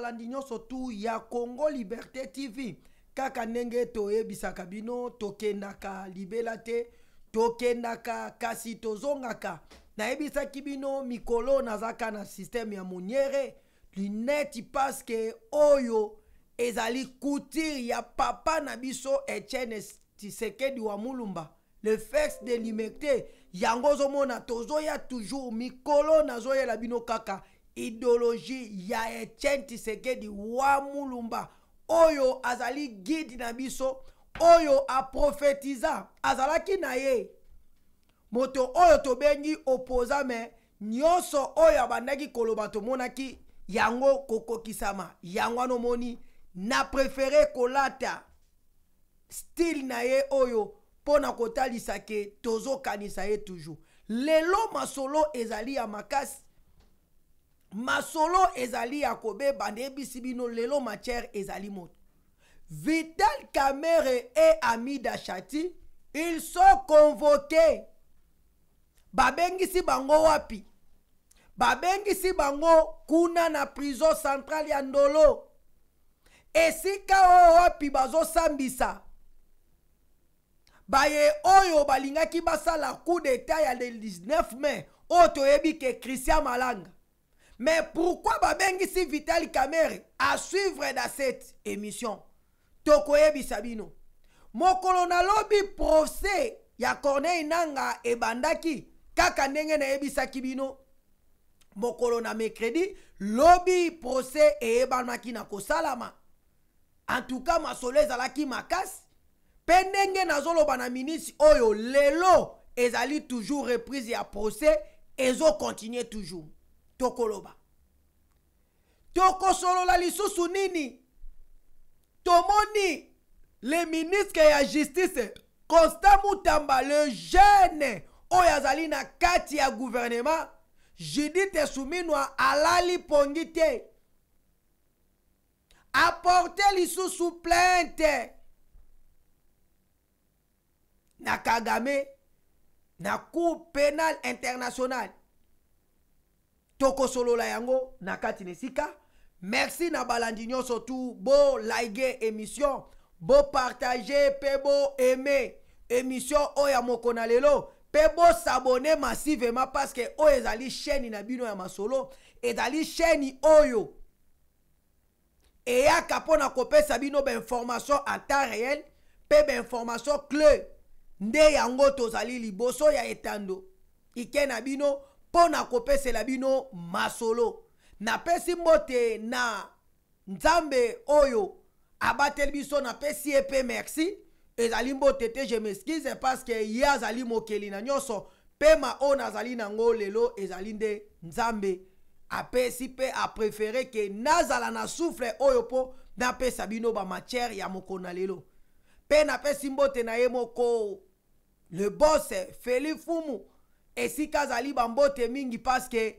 balandi nyonso tu ya congo liberté tv kaka ndenge toyebisaka bino tokendaka libela te tokendaka kasi tozongaka nayebisaki bino mikolo nazaka na systeme ya moniere luneti paske oyo ezali coutire ya papa na biso etienne tisekedi wa mulumba le fex de liberté yango ozomona tozoya toujours mikolo nazoyela bino kaka idéologie ya etienne tshisekedi wa mulumba oyo azali guide na biso oyo aprofetiza azalaki na ye moto oyo tobengi opoza me nyonso oyo abandaki koloba tomonaki yango kokokisama yango wana omoni na prefere kolata style na ye oyo mpo na kotalisa ke tozokanisa ye toujours lelo masolo ezali ya makasi masolo ezali ya kobeba nde yebisi bino lelo matière ezali moto vital camere e amida shati ils sont convoqués babengisi bango wapi babengisi bango kuna na prison centrale ya ndolo esika oyo wapi bazosambisa baye oyo balingaki basala coup d'etat ya le 19 mai oyo toyebi ke christian malanga Mais pourquoi si Vitali Kamer à suivre dans cette émission Tokoebi Sabino. Mokolo na lobi procès ya Corneille Nanga bandaki. kaka ndenge na yebisaki bino. Mokolo na mekredi. lobi procès ebanaki na kosalama. En tout cas masolo ezalaki makas. Pe na zolo na ministre oyo lelo ezali toujours reprise ya procès ezo continuer toujours tokoloba tokosolola lisusu nini tomoni le ministre la justice constant mutamba le jeune oyo azali na kati ya judith esuminwa alali Pongite. te aporte lisusu plainte na kagame na cour pénale internationale tokosolola yango na kati na esika merci na balandi nyonso tu bolike émission bopartage mpe boaime émission oyo ya moko na lelo mpe bosabone massivement parce que oyo ezali chaîne na bino ya masolo ezali chaîne oyo eyaka mpo na kopesa bino bainformation en temps réel mpe bainformation cle nde yango tozali liboso ya etando ike na bino mpo na kopesela bino masolo napesi mbote na nzambe oyo abateli biso napesi ye mpe merci ezali mbote te je meskise parceke ye azali mokeli na nyonso pema oyo nazali nango lelo ezali nde nzambe apesi mpe aprefere ke nazala na souffle oyo mpo napesa bino bamatière ya mokolo na lelo mpe napesi mbote na ye moko le bos feli fumu esika azali bambote mingi paske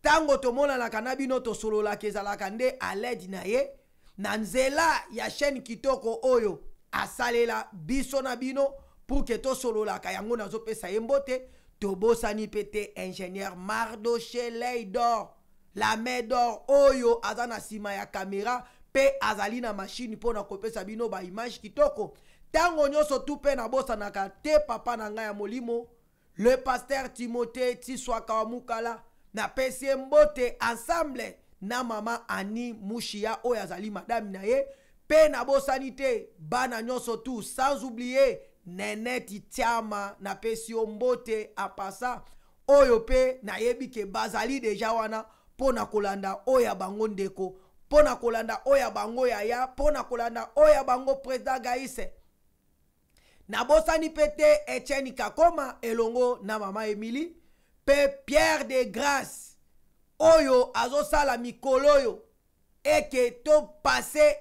ntango tomonanaka na bino tosololaka ezalaka nde aledi na ye na nzela ya chaîne kitoko oyo asalela biso na bino pour ke tosololaka yango nazopesa ye mbote tobosani mpe te ingénieur mardoche ley dor la main dor oyo aza na nsima ya kamera mpe azali na mashine mpo na kopesa bino baimage kitoko ntango nyonso tu mpe nabosanaka te papa na ngai ya molimo le paster timothée tiswaka wa mukala napesi ye mbote ensemble na mama ani mushia oyo azali madame na ye mpe nabosani te bana nyonso tu sans oublie neneti tiama napesi yo mbote apasa oyo mpe nayebi ke bazali deja wana mpo na kolanda oyo ya bango ndeko mpo na kolanda oyo ya bango yaya mpo na kolanda oyo ya bango président gaïse nabosani pete et Cheni kakoma elongo na mama emili pe pierre de Grâce oyo azosala mikolo oyo eke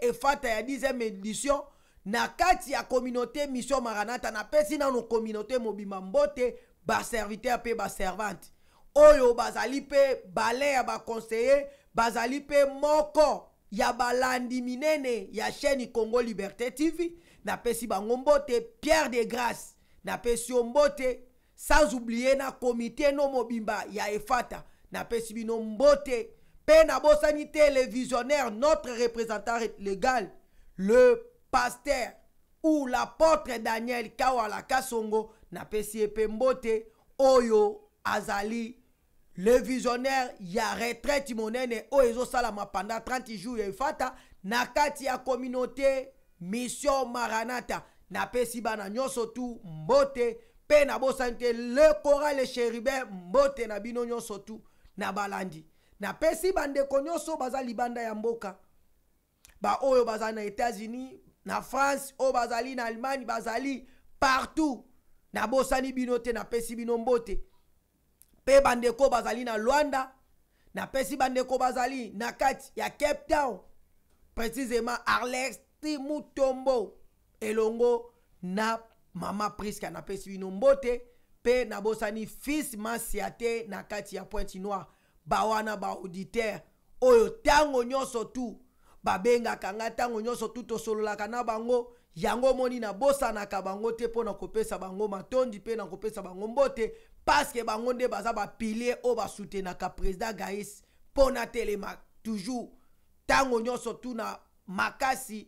e fata ya 10e édition na kati ya communauté mission maranata na nano communauté mobima mbote pe ba servante. oyo bazali pe bale ya conseiller, bazali pe moko ya balandi minene ya chaîne congo liberté tv Na bango mbote pierre de grâce Na pesi mbote sans oublier na comité no mobimba ya efata Na bino mbote pe nabosani sanité le visionnaire notre représentant légal le pasteur ou l'apôtre daniel kawala kasongo Na pesi mpe mbote oyo azali le visionnaire ya retraite monene oyo Salama pendant 30 jours ya efata na kati ya communauté mission maranata napesi bana nyonso tu mbote mpe nabosani te le korale cherubin mbote na bino nyonso tu na balandi napesi bandeko nyonso baza libanda ya mboka baoyo baza na états-unis na france oyo bazali na allemagne bazali partout nabosani bino te napesi bino mbote mpe bandeko bazali na lwanda napesi bandeko bazali na kati ya cape town précisément arlex timu tombo elongo na mama priske napesi bino mbote mpe nabosani fils masia te na kati ya pointe noire bawana baauditeur oyo ntango nyonso tu babengaka nga ntango nyonso tu tosololaka na bango yango omoni nabosanaka bango te mpo na kopesa bango matondi mpe na kopesa bango mbote parceke bango nde baza bapilie oyo basutenaka président gais mpo na telema toujours ntango nyonso tu na makasi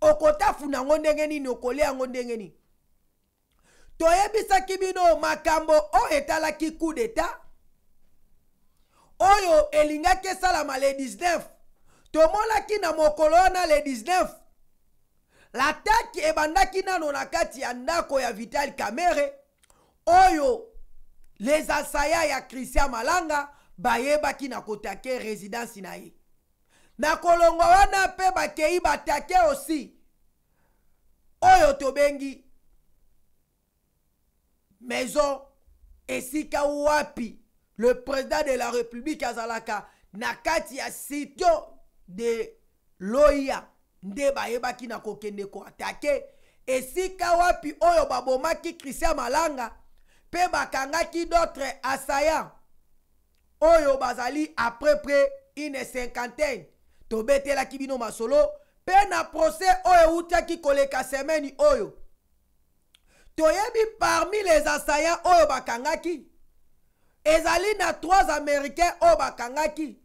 okotafuna yango ndenge nini okolia yango ndenge nini toyebisaki bino makambo oyo etalaki coup d'etat oyo elingaki esalama le 19 tomonaki na mokolo wana le 19 lataki ebandaki nano na kati ya ndako ya vital kamere oyo les asaya ya christian malanga bayebaki na kotake residence na ye na kolongo wana pe bakei batake osi oyo tobengi maison esika wapi le président de la république azalaka na katia sitio de loya nde ki na kokende koatake esika wapi oyo babomaki christian malanga kanga ki d'autres asaya. oyo bazali après une cinquantaine tobetela kibino masolo pe na procès oyo ki koleka semeni oyo toyebi parmi les assaillants oyo bakangaki ezali na trois américains oyo bakangaki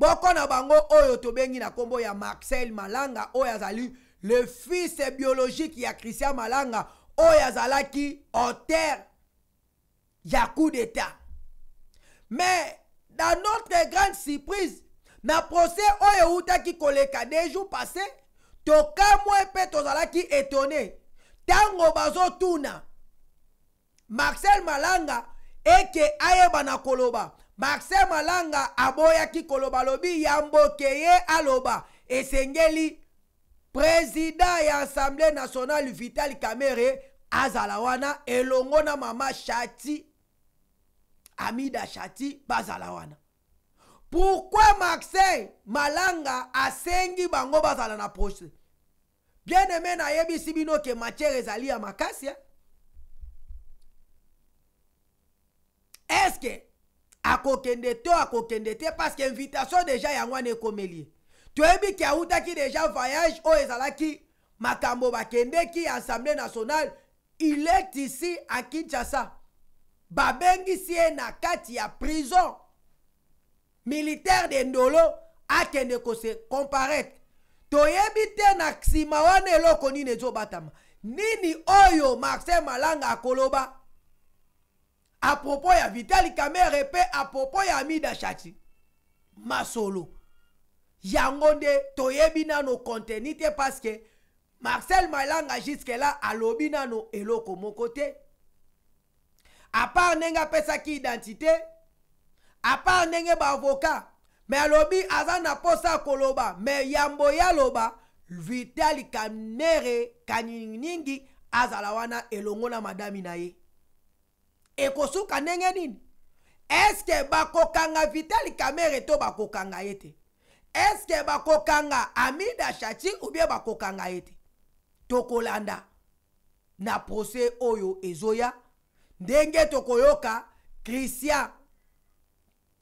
Boko na bango oyo tobengi na kombo ya marcel malanga oyo azali le fils biologique ya christian malanga oyo azalaki auteur ya coup d'état mais dans notre grande surprise na procès oyo eutaki koleka des jours passé tokamwe mpe tozalaki étonné ntango bazotuna marcel malanga eke ayeba na koloba marcel malanga aboyaki koloba alobi yamboke ye aloba esengeli président ya assemblée nationale vital camere azala wana elongo na mama chati Amida Chati Bazalawana. pourquoi Maxey Malanga asengi bango bazala na bien aimé si bino ke matière ezali a makasi hein. est-ce que akokende to akokende te parce que invitation déjà yango Tu ebi toyebi ke qui déjà voyage ezala ezalaki makambo bakendeki assemblée nationale il est ici à kinshasa babengisi ye na kati ya prison militaire de ndolo akende kose comparaître toyebi te na nsima wana eloko nini ezobatama nini oyo marcel malanga akoloba apropos ya vitali kamere mpe apropos ya amida shati masolo yango nde toyebi nano contenu te parce que marcel malanga juskela alobi nano eloko moko te à part ndenge apesaki identité à part ndenge baavoka me alobi aza na mposa koloba me yambo ya loba vitali kamere kaninginingi azala wana elongo na madami na ye ekosuka ndenge nini eske bakokanga vitali kamere to bakokanga ye te eske bakokanga amida shati ubie bakokanga ye te tokolanda na prose oyo ezoya ndenge tokoyoka christian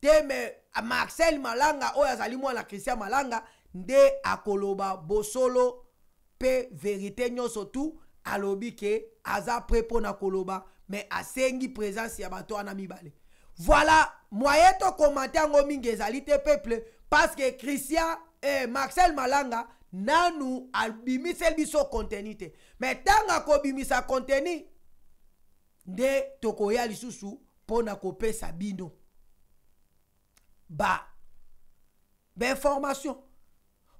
te me ah, marcel malanga oya azali christian malanga nde akoloba bosolo pe vérité nyonso tu alobi ke aza prepo na koloba mais asengi présence ya bato mibale voilà moye tokomate yango mingi ezali te peuple parce que christian eh, marcel malanga nanu abimiseli biso contenu te me ko sa contenu nde tokoya lisusu mpo na kopesa bino ba bainformation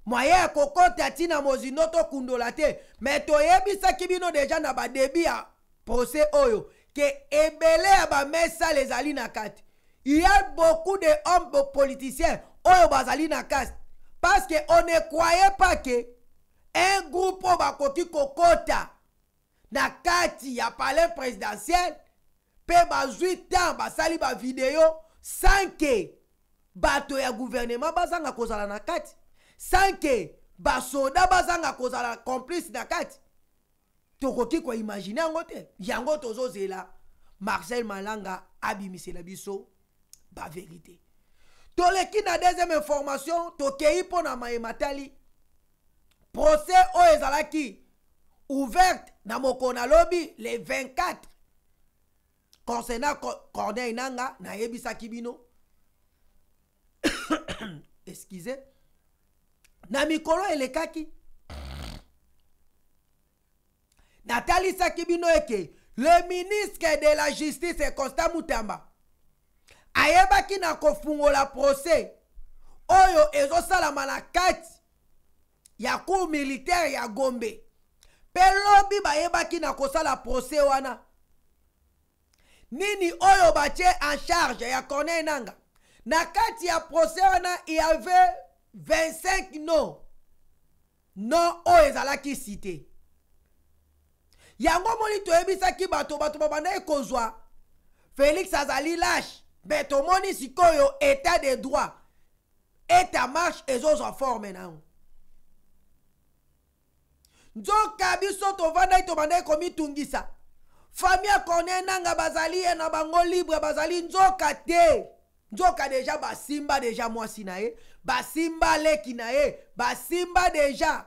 mwaye ya kokota ntina mozindo tokundola te me toyebisaki bino deja na badebi ya procès oyo ke ebele ya bamesala ezali na kati il y a beaucoup de hommes politiciens oyo bazali na kati parce que on ne croyait pas ke un groupe oyo bakoki kokota na kati ya palais présidentiel mpe bazwi ntan basali bavideo sanke bato ya guvernema bazanga kozala na kati sanke basoda bazanga kozala complice na kati tokoki koimagine yango te yango tozozela marcel malanga abimisela biso baverité toleki na deuxième information tokei mpo na mayematali procès oyo ezalaki ouverte na mon lobby, le 24 concernant corneille nanga nayebisaki bino excusez na mikolo elekaki Nathalie Sakibino eke le ministre de la justice constant mutamba ayebaki na kofungola procès oyo ezosalama na kati ya militaire ya gombe ba bayebaki na kosala procès wana nini oyo batie en charge ya corneille nanga na kati ya procès wana y avait 25 no. non oyo ezalaki cité yango moni ki bato bato babandaki kozwa félix azali lâche me tomoni sikoyo état de droit état marche ezozwa forme na yango nzoka biso tovandaki tobandaki komitungisa fami ya corneille nanga bazali ye na bango libre bazali nzoka te nzoka deja basimba deja mwasi na ye basimba leki na ye basimba deja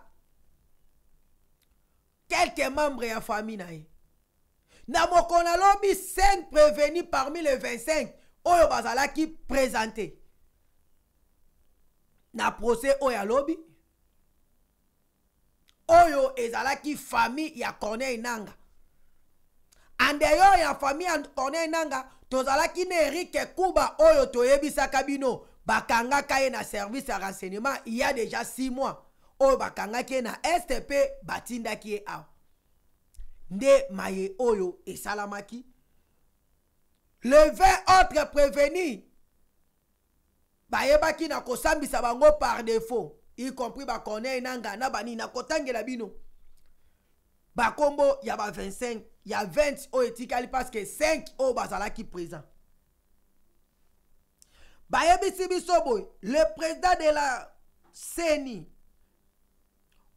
quelque membre ya fami na ye na mokolo nalobi 5 préveni parmi le 25 oyo bazalaki présente na procès oyo alobi oyo Zalaki famille ya kone nanga yo ya famille ya kone nanga tozalaki ne erike kuba oyo toyebisaka kabino Bakanga kaye na service à renseignement il y a déjà 6 mois oyo bakanga kaye na STP, batinda kiye. a. nde maye oyo esalamaki le 20 autres préveni yebaki na kosambisa bango par défaut y compris bacorneille na nganda banini nakotangela bino combo ya ba 25 ya 20 o etikali que 5 bazala qui présent bayebisi biso le président de la seni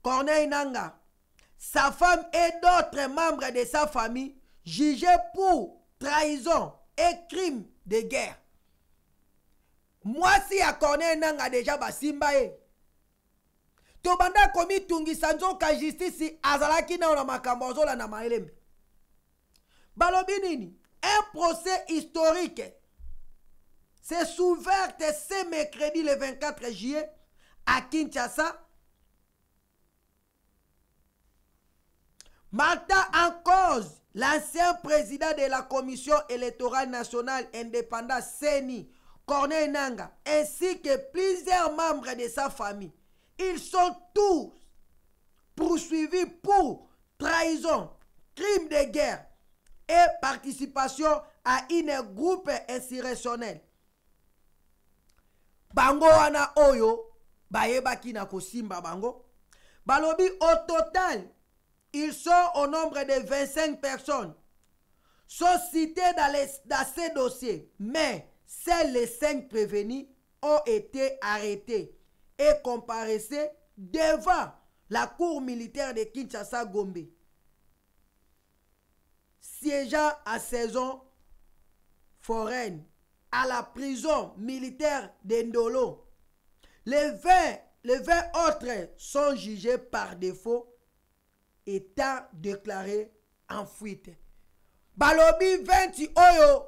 corneille nanga sa femme et d'autres membres de sa famille jugés pour trahison et crime de guerre Moi, si ya corneille nanga déjà, ba Simba eh, tobanda komitungisa nzoka si azalaki nao na makambo na mayelembe balobi nini un procès historique s'est ouvert ce mercredi le 24 juillet à Kinshasa. Martin en cause, l'ancien président de la Commission électorale nationale indépendante, CENI, Corneille Nanga, ainsi que plusieurs membres de sa famille. Ils sont tous poursuivis pour trahison, crime de guerre et participation à une groupe insurrectionnel. Bango oyo Simba, bango. Balobi au total, ils sont au nombre de 25 personnes. Sont cités dans, dans ces dossiers, mais seuls les cinq prévenus ont été arrêtés et comparaissait devant la cour militaire de Kinshasa Gombe. Siégeant à saison foraine à la prison militaire d'Endolo. Les 20, les 20 autres sont jugés par défaut étant déclarés en fuite. Balobi 20 oyo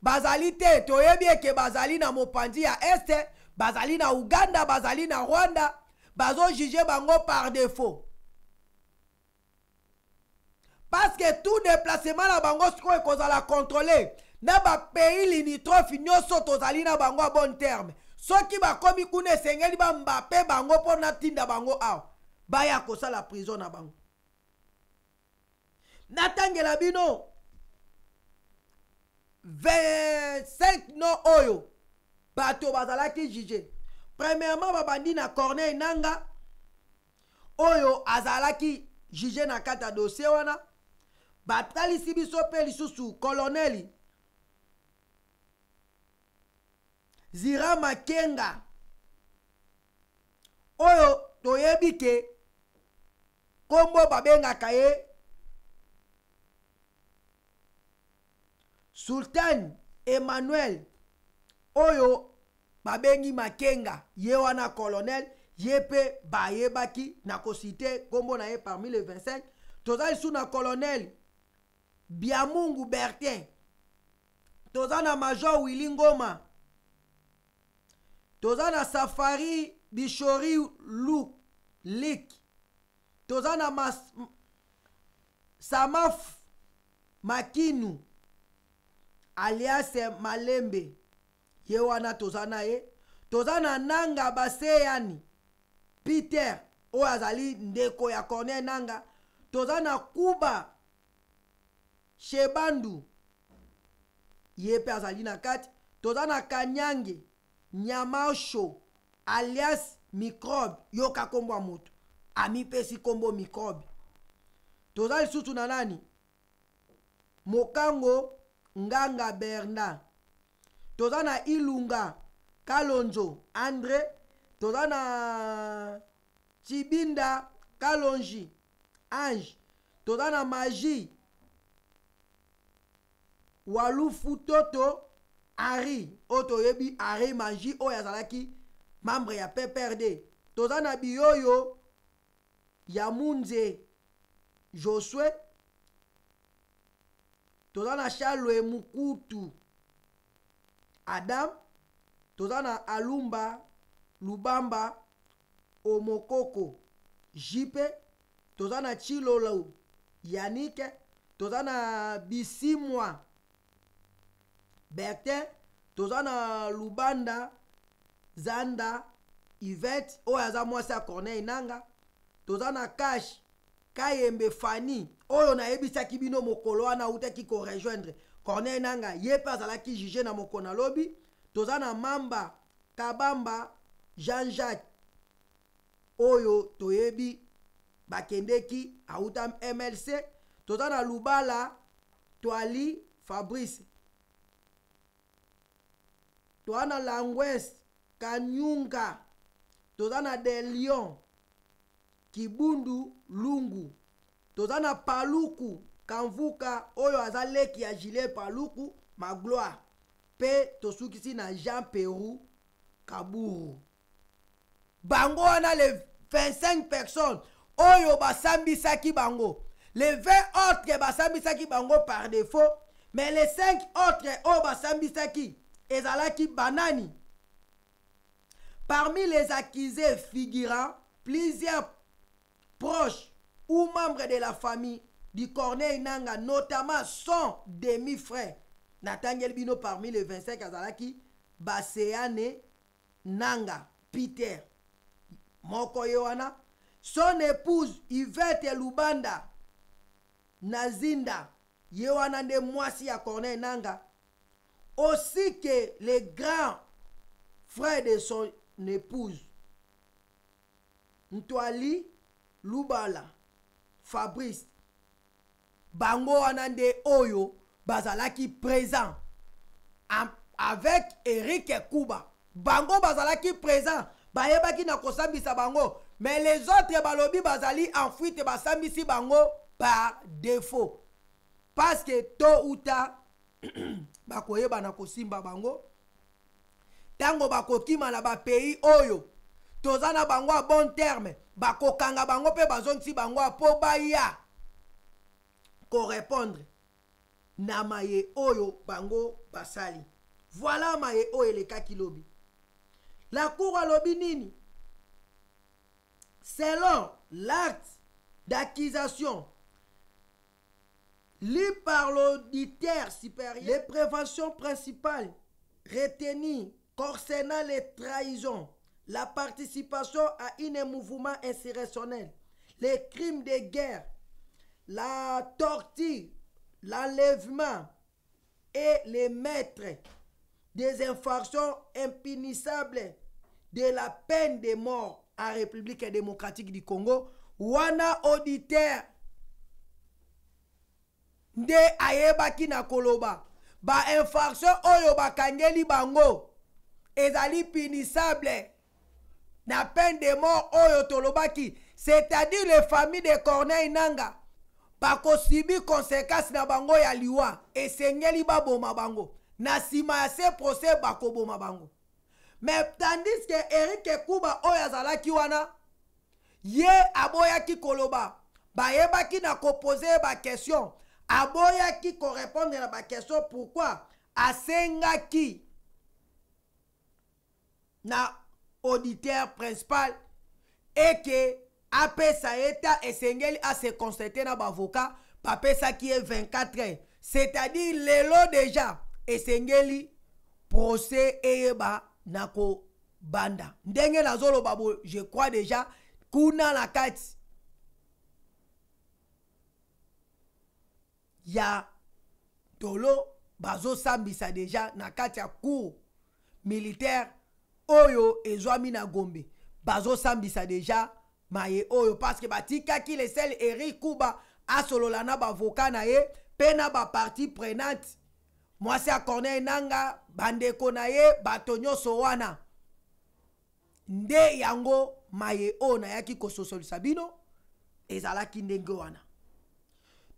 bazali te bien que bazali na mopandi à este Bazalina, Ouganda, uganda Rwanda, na rwanda bango par défaut parce que tout déplacement na bango à la contrôler. na pays limitrophe nyonso tozali na bango à bon terme soki bakomi kuna ba bambape bango na tinda bango awa baya la prison na bango natangela bino 25 no oyo bato bazalaki juge premièrement babandi na corneille nanga oyo azalaki juge na kati ya dossier wana batalisi biso mpe lisusu koloneli zira makenga oyo toyebi ke nkombo babengaka ye sultan emmanuel oyo babengi makenga ye wana colonel ye mpe bayebaki na kosite nkombo na ye parmi le 25 toza lisu na colonel biamungu bertin toza na major wili ngoma toza na safari bishori lu lik toza na mas, samaf makinu aliase malembe ye wana toza na ye toza na nanga baseyani peter oyo azali ndeko ya corneille nanga toza na kuba shebandu ye mpe azali na kati toza na kanyange nyamasho alias microbe yoka nkombo ya moto amipesi nkombo microbe toza lisusu na nani mokango nganga bernard toza na ilunga kalonzo andre toza na tibinda kalonji ange toza na magi walufu toto ari oyo toyebi ari magi oyo azalaki membre ya pprd toza na biyoyo ya munze josue toza na charles mukutu adam toza na alumba lubamba omokoko jipe toza na chilolo yanike toza na bisimwa bertin toza na lubanda zanda ivete oyo aza mwasi ya corneille nanga toza na kashe kayembe fani oyo nayebisaki bino mokolo wana autaki korejoindre corneille nanga ye mpe azalaki juge na mokolo nalobi toza na mamba kabamba jean jacques oyo toyebi bakendeki auta mlc toza na lubala twali fabrice toza na langwes kanyunga toza na de lion kibundu lungu toza na paluku Kanvuka, oyo aza leki ya gilet paluku magloire mpe tosukisi na jean peru kaburu bango wana les 25 personnes oyo basambisaki bango le 20 autres basambisaki bango par défaut mais les 5 autres oyo basambisaki ezalaki banani parmi les accusés figurant plusieurs proches ou membres de la famille du Corneille Nanga, notamment son demi-frère, Nathaniel Bino, parmi les 25 Azalaki, Baseane Nanga, Peter, Moko Yohana, son épouse Yvette Lubanda, Nazinda, Yohana de Moisi à Corneille Nanga, aussi que les grands frères de son épouse, Ntoali Lubala, Fabrice, bango wana de oyo bazalaki présent avec eric kuba bango bazalaki présent bayebaki na kosambisa bango mais les autres balobi bazali en fuite basambisi bango par défaut parce que uta ou na na kosimba bango tango bakokima na pays oyo tozana bango a bon terme kanga bango bazon si bango po baya correspondre na oyo bango basali voilà maye oyo les kakilobi. la cour à nini selon l'acte D'acquisition... lu par l'auditeur supérieur les préventions principales retenues concernant les trahisons la participation à un mouvement insurrectionnel les crimes de guerre la torture, l'enlèvement et les maîtres des infractions impunissables de la peine de mort en République démocratique du Congo, wana auditeur de ayebaki na koloba ba infraction oyo bakangeli bango ezali punissable la peine de mort oyo tolobaki c'est-à-dire les familles de Corneille Nanga bakosubi konsekansi na bango ya liwa esengeli baboma bango na nsima ya se procès bakoboma bango me tandis ke erik ekuba oyo azalaki wana ye aboyaki koloba bayebaki na kopose ye bakestion aboyaki korépondre na bakestion pourkui asengaki na auditeur principal eke apesa ye ta esengeli aseconsulte na baavoka bapesaki ye 24 heures c'est-à-dire lelo déjà esengeli procès eyeba na kobanda ndenge nazoloba bo je crois déjà kuna na kati ya tolo bazosambisa deja na kati ya cour militaire oyo ezwami na gombe bazosambisa deja maye oyo parceke batikaki lesel eri kuba asolola na bavoka na ye mpe na baparti prenante mwasi ya corneille nanga bandeko na ye bato nyonso wana nde yango maye oyo nayaki kososolisa bino ezalaki ndenge wana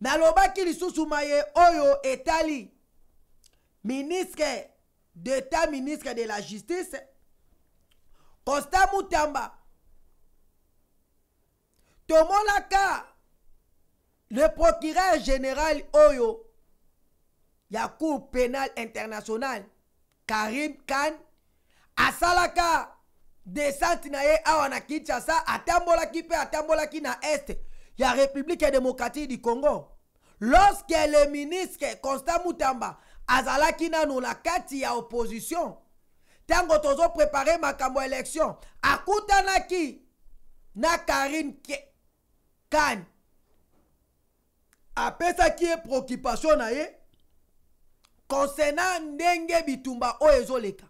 nalobaki lisusu maye oyo etali ministre d'etat ministre de la justice constat mutamba tomonaka le procureur général oyo ya cour pénale internationale karim khan asalaka descente na ye awa qui kinshasa à atambola ki na est, ya république démocratique du congo lorsque le ministre constant mutamba azalaki ou la kati ya opposition tango tozo tozoprepare makambo ya élection ki, na Karim qui kani apesaki ye préoccupation na ye concernant ndenge bitumba oyo ezoleka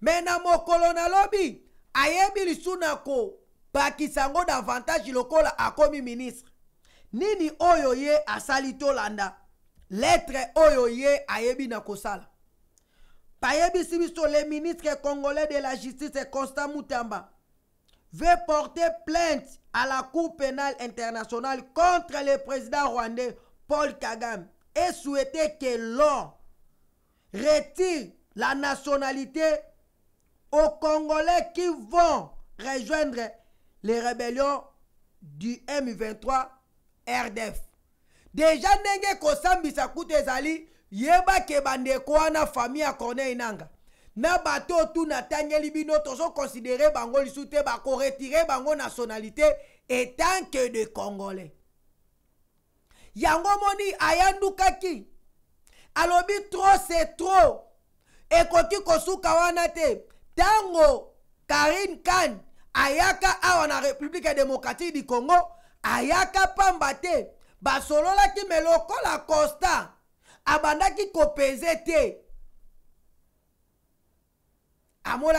me na mokolo nalobi ayebi lisu na kobakisa yango davantage lokola akomi ministre nini oyo ye asali tolanda lettre oyo ye ayebi na kosala bayebisi biso le ministre congolais de la justice constant mutamba veut porter plainte à la Cour pénale internationale contre le président rwandais Paul Kagame et souhaiter que l'on retire la nationalité aux Congolais qui vont rejoindre les rébellions du M23 RDF. Déjà ndenge kosambisa kuta yeba ke bandeko na famille à Corneille Nanga na bato oyo natangeli bino tozokonsidere bango lisu te bakoretire bango nationalité etant que de congolais yango moni ayandukaki alobi tro se tro ekoki kosuka wana te ntango karin kan ayaka awa na république démocratique du congo ayaka pamba te basololaki me lokola constat abandaki kopeze te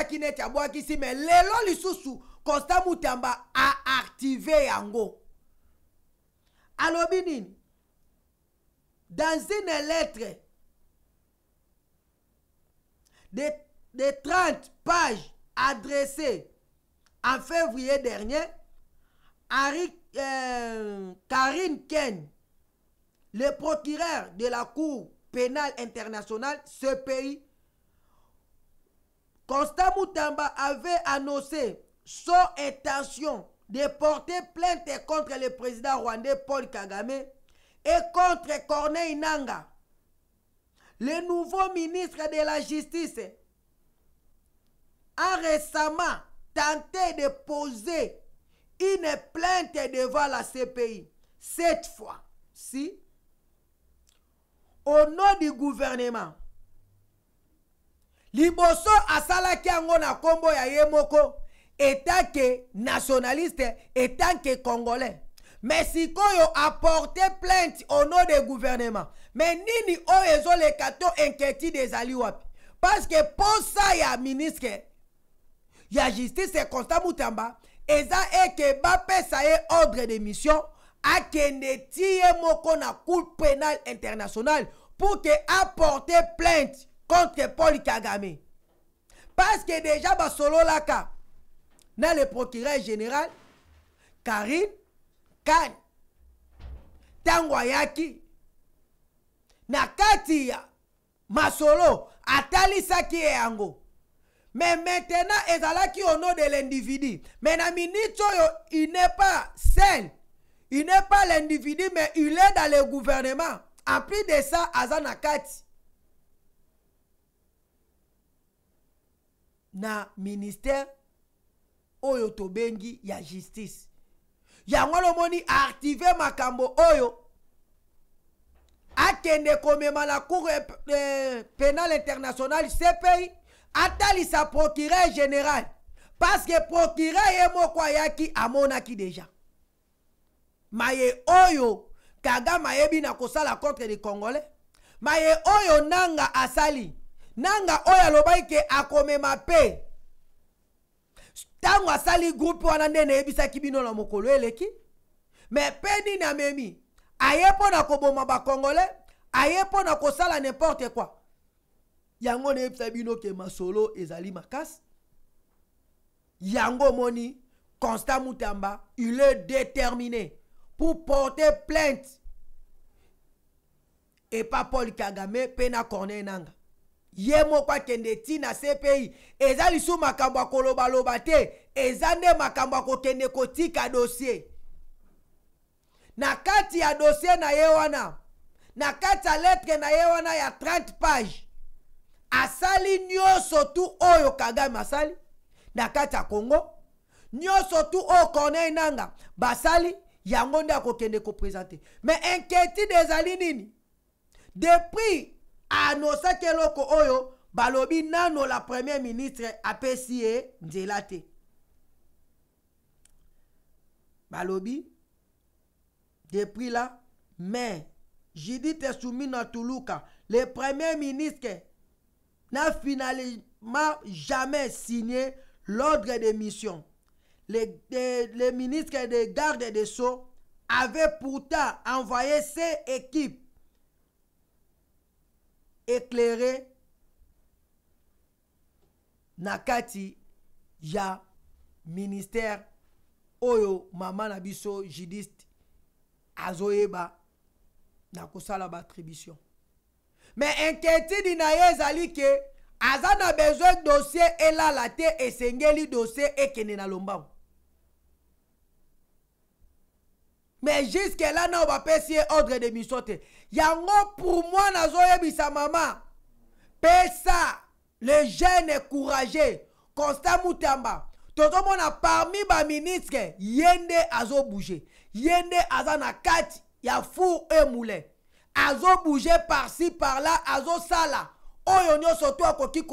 qui neti mais l'élo lelo lisusu constant a activé yango alobi nini dans une lettre de, 30 pages adressée en février dernier Harry, euh, Karine Ken, le procureur de la Cour pénale internationale, ce pays Constant Moutamba avait annoncé son intention de porter plainte contre le président rwandais Paul Kagame et contre Corneille Nanga, le nouveau ministre de la Justice, a récemment tenté de poser une plainte devant la CPI. Cette fois, ci au nom du gouvernement, liboso asalaki qui na Kombo ya yemoko etanke etant que nationaliste etant que congolais me sikoyo plainte au nom de gouvernement Mais nini oyo le to inquiétude des alliés parce que pour a ya ministre ya justice constant mutamba eza eke sa ye ordre de mission a ti ye moko na cour pénal international pour ke apporter plainte contre Paul Kagame. Parce que déjà, Basolo Laka, dans le procureur général, Karine Kane, Tangwayaki, Nakati Masolo, Atali Saki e Ango. Mais maintenant, qui au nom de l'individu. Mais na il n'est pas seul. Il n'est pas l'individu, mais il est dans le gouvernement. En plus de ça, Kati. na ministère oyo tobengi ya justice yango lomoni active makambo oyo akende komema na cour eh, eh, pénale internationale cpi atalisa procureur général parceke procureur ye moko ayaki amonaki deja maye oyo kagame ayebi na kosala contre le congolais maye oyo nanga asali nanga oya alobaki ke akome mapé. tango asali groupe wana nde kibino la la mokolo eleki me peni na memi, aye na koboma ba aye ayepo na kosala nimporte quoi. yango nayebisa bino ke masolo ezali makas. yango moni constant mutamba il est déterminé pour porter plainte pas paul kagame pena na nanga ye moko akende ntina se pei eza lisu makambo ya kolobaloba te eza nde makambo ya kokende kotika dosie na kati ya dosie na ye wana na kati ya letre na ye wana ya 30 page asali nyonso tu oyo kagame asali na kati ya congo nyonso tu oyo corneille nanga basali yango nde akokende koprésente me inquiétude ezali nini depuis que loko oyo balobi nano la premier ministre a ye balobi depuis là mais soumis soumina toulouka le premier ministre n'a finalement jamais signé l'ordre de mission le, ministres ministre des gardes des sceaux avait pourtant envoyé ses équipes éclairé nakati ya ministère oyo mama na biso judiste azoyeba na kosala mais Mais inquiétude na ye ezali ke aza na besoin dossier elala te esengeli dossier ekene na Mais jusque là nao bapesi ye ordre de mission yango pour moi bisa mama pesa le jeune courageux. constant mutamba mona parmi ba ministre, yende azo bouger yende aza na kati ya fou e moulin par parci parla azosala oyo soto ako akoki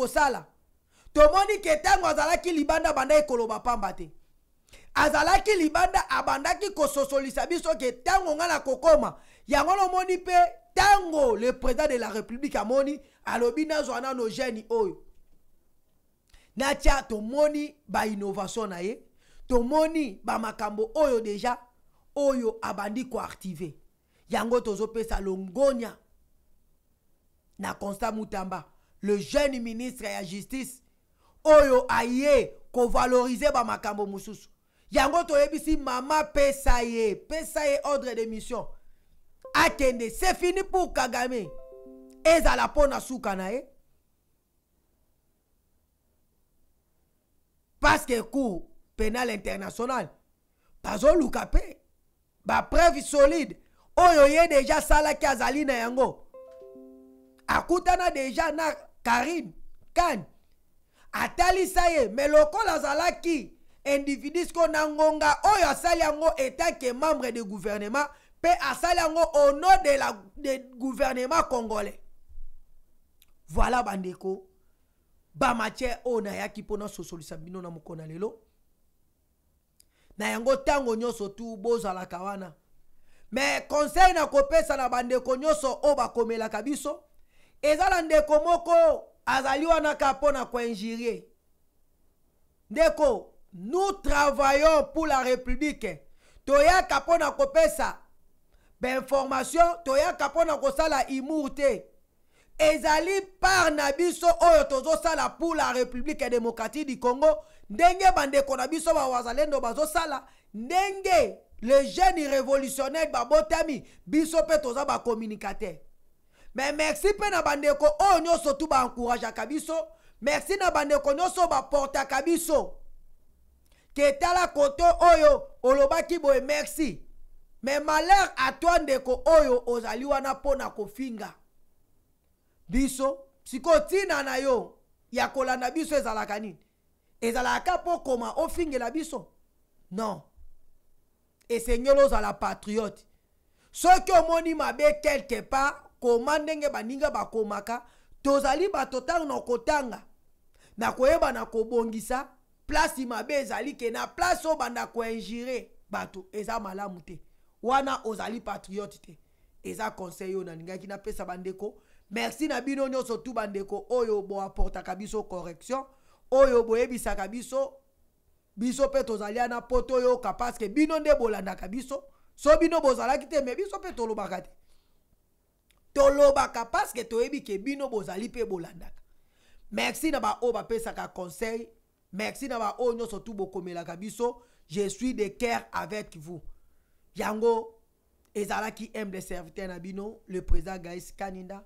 To tomoni ke tango azalaki libanda bande koloba pamba azala ki libanda abanda kososolisa biso ke tango nga na kokoma yango moni pe, tango le président de la république amoni alobi nazwa no gene oyo moni tomoni innovation na ye tomoni makambo oyo deja oyo abandi ko koactive yango sa longonia na consta mutamba le jeune ministre ya justice oyo aye ba makambo mosusu yango ebisi mama sa ye sa ye ordre de mission akende c'est fini pour kagame et à la peau na parce que cour pénal international loukapé ba preuve solide oyo ye Sala asalaki azali na yango akutana déjà na Karim Kan. mais ye Mais lokola zalaki. individu siko na ngonga oyo asali yango que membre de gouvernement mpe asali yango au nom de la de gouvernement congolais voilà bandeko bamatière oyo nayaki mpo nasosolisa bino na mokolo na lelo na yango ntango nyonso tu bozalaka wana me conseil nakopesa na bandeko nyonso oyo bakomelaka biso eza na ndeko moko azali wana kaka mpo na koinjurie ndeko nous travaillons pour la république toyaka mpo na kopesa bainformation toyaka mpona kosala imour te ezali par na biso oyo tozosala pour la république démocratique du congo ndenge bandeko na biso bawazalendo bazosala ndenge le jeune révolutionnaire babotami biso mpe toza bacommunicateur me merci mpe na bandeko oyo nyonso tu baencourageaka biso merci na bandeko nyonso baportaka biso ke tala koto oyo olobaki boye merci me malheur atwa ndeko oyo ozali wana mpo na kofinga biso sikoyo ntina na yo ya kolanda biso ezalaka nini ezalaka mpo koma ofingela biso non esengeli ozala patriote soki omoni mabe quelque part koma ndenge baninga bakomaka tozali bato ntango na kotanga na koyeba na kobongisa place mabe ezali ke na place oyo banda koingire bato eza malamu te wana ozali patriote te eza conseil ki na pesa bandeko merci na bino nyonso tu bandeko oyo boaportaka biso correction oyo boyebisaka biso biso mpe tozali kapaske mpo toyoka parceke bino nde bolandaka biso so bino bozalaki te me biso mpe tolobaka te tolobaka parceke toyebi ke bino bozali pe bolandaka merci na baoyo bapesaka conseil merci na baoyo nyonso tu bokomelaka biso je suis de cœur avec vous yango qui aime les serviteurs Nabino, le président Gaïs kaninda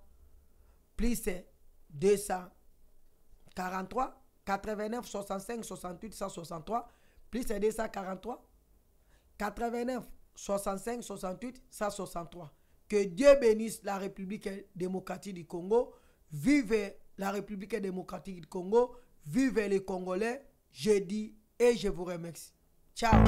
plus 243 89 65 68 163 plus 243 89 65 68 163 que Dieu bénisse la République démocratique du Congo vive la République démocratique du Congo vive les Congolais je dis et je vous remercie ciao